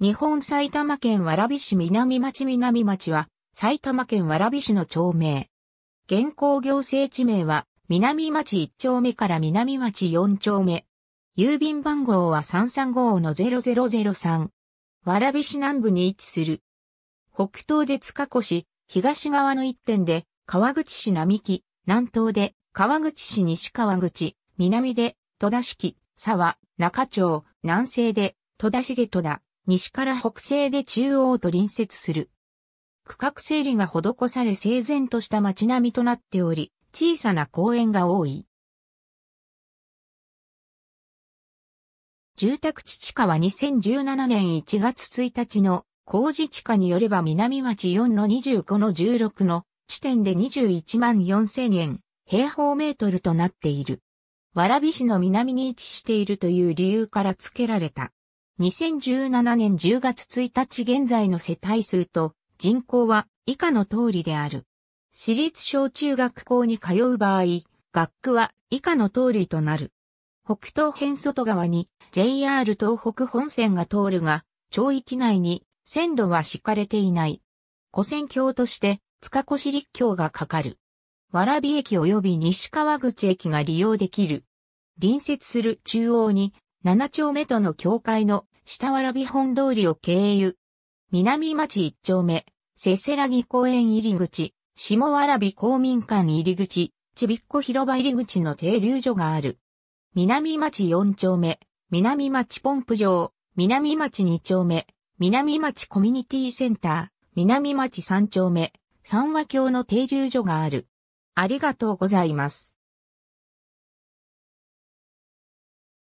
日本埼玉県蕨市南町南町は、埼玉県蕨市の町名。現行行政地名は、南町1丁目から南町4丁目。郵便番号は335-0003。蕨市南部に位置する。北東で塚越東側の一点で、川口市並木、南東で、川口市西川口、南で、戸田式、沢、中町、南西で、戸田重戸田。西から北西で中央と隣接する。区画整理が施され整然とした街並みとなっており、小さな公園が多い。住宅地地下は2017年1月1日の工事地下によれば南町4の25の16の地点で21万4000円平方メートルとなっている。蕨市の南に位置しているという理由から付けられた。2017年10月1日現在の世帯数と人口は以下の通りである。私立小中学校に通う場合、学区は以下の通りとなる。北東辺外側に JR 東北本線が通るが、町域内に線路は敷かれていない。古線橋として塚越立橋がかかる。蕨駅及び西川口駅が利用できる。隣接する中央に7丁目との境界の下わらび本通りを経由。南町一丁目、せせらぎ公園入り口、下わらび公民館入り口、ちびっこ広場入り口の停留所がある。南町四丁目、南町ポンプ場、南町二丁目、南町コミュニティセンター、南町三丁目、三和橋の停留所がある。ありがとうございます。